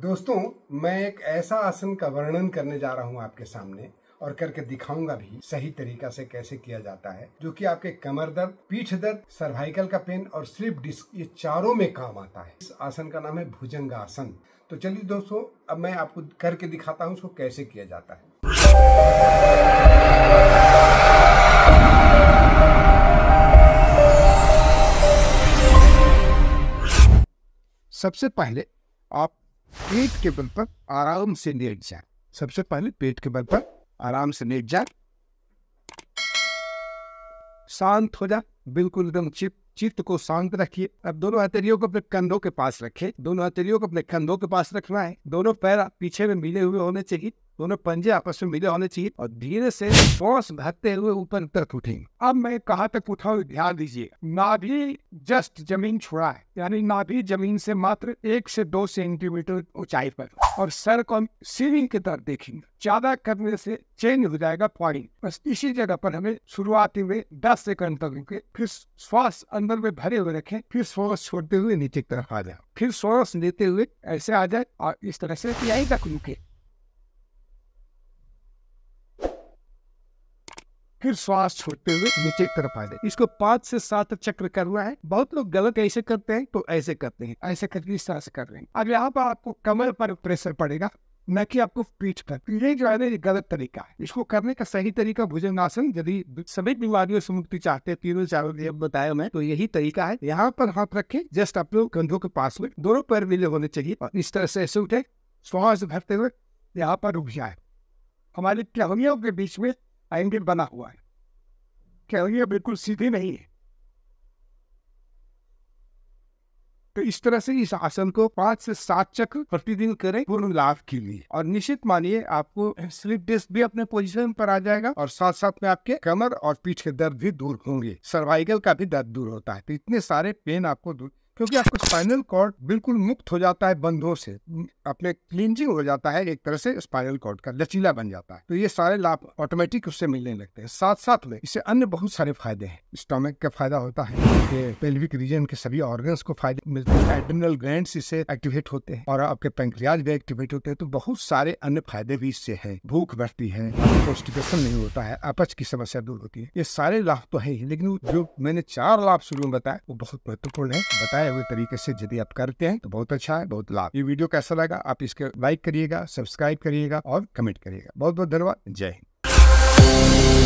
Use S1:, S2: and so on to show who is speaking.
S1: दोस्तों मैं एक ऐसा आसन का वर्णन करने जा रहा हूं आपके सामने और करके दिखाऊंगा भी सही तरीका से कैसे किया जाता है जो कि आपके कमर दर्द पीठ दर्द सर्वाइकल का पेन और स्लिप डिस्क ये चारों में काम आता है इस आसन का नाम है भुजंग आसन तो चलिए दोस्तों अब मैं आपको करके दिखाता हूँ उसको कैसे किया जाता है सबसे पहले आप पेट के बल पर आराम से लेट जाए सबसे पहले पेट के बल पर आराम से लेट जाए शांत हो जा बिल्कुल एकदम चित चित्त को शांत रखिए अब दोनों हथेलियों को अपने कंधों के पास रखें दोनों हथेलियों को अपने कंधों के पास रखना है दोनों पैर पीछे में मिले हुए होने चाहिए दोनों पंजे आपस में मिले होने चाहिए और धीरे से बॉस भरते हुए ऊपर तक उठेंगे अब मैं कहा तक उठाऊ ध्यान दीजिए नाभि जस्ट जमीन छोड़ा है यानी नाभि जमीन से मात्र एक से दो सेंटीमीटर ऊंचाई पर और सर को हम सीलिंग की तरफ देखेंगे ज्यादा करने से चेंज हो जाएगा पॉइंट बस इसी जगह पर हमें शुरुआती में दस सेकंड तक रुके फिर श्वास अंदर में भरे हुए रखें फिर श्वास छोड़ते हुए नीचे की तरफ आ जाए फिर श्वास लेते हुए ऐसे आ जाए और इस तरह से यही तक रुके फिर श्वास छोड़ते हुए नीचे कर पाए आ इसको पांच से सात चक्र करना है बहुत लोग गलत ऐसे करते हैं तो ऐसे करते हैं ऐसे करके इस कर रहे हैं अब यहाँ पर आपको कमर पर प्रेशर पड़ेगा न कि आपको पीठ पर तो ये जो है ना गलत तरीका है इसको करने का सही तरीका भुजन आसन यदि सभी बीमारियों से मुक्ति चाहते हैं तीनों चारों नियम बताया मैं तो यही तरीका है यहाँ पर हाथ रखे जस्ट अपने कंधों के पास में दोनों पैर मिले होने चाहिए और इस तरह से ऐसे उठे श्वास भरते हुए यहाँ पर रुक जाए हमारे टहनियों के बीच में एंगल बना हुआ है कैलोरिया बिल्कुल सीधी नहीं है तो इस तरह से इस आसन को पांच से सात चक्र प्रतिदिन करें पूर्ण लाभ के लिए और निश्चित मानिए आपको स्लिप डिस्क भी अपने पोजीशन पर आ जाएगा और साथ साथ में आपके कमर और पीठ के दर्द भी दूर होंगे सर्वाइकल का भी दर्द दूर होता है तो इतने सारे पेन आपको दूर क्योंकि आपका स्पाइनल कॉर्ड बिल्कुल मुक्त हो जाता है बंधों से अपने क्लिनजिंग हो जाता है एक तरह से स्पाइनल कॉर्ड का लचीला बन जाता है तो ये सारे लाभ ऑटोमेटिक उससे मिलने लगते हैं साथ साथ में इससे अन्य बहुत सारे फायदे हैं स्टोमक का फायदा होता है पेल्विक रीजन के सभी ऑर्गन को फायदे मिलते हैं एडमिनल ग्रेंड इससे एक्टिवेट होते हैं और आपके पेंक्रियाज भी एक्टिवेट होते हैं तो बहुत सारे अन्य फायदे भी इससे है भूख बढ़ती है पोस्टिकेशन नहीं होता है अपच की समस्या दूर होती है ये सारे लाभ तो है ही लेकिन जो मैंने चार लाभ शुरू में बताया वो बहुत महत्वपूर्ण है बताया बताए हुए तरीके से यदि आप करते हैं तो बहुत अच्छा है बहुत लाभ ये वीडियो कैसा लगा आप इसके लाइक करिएगा सब्सक्राइब करिएगा और कमेंट करिएगा बहुत बहुत धन्यवाद जय हिंद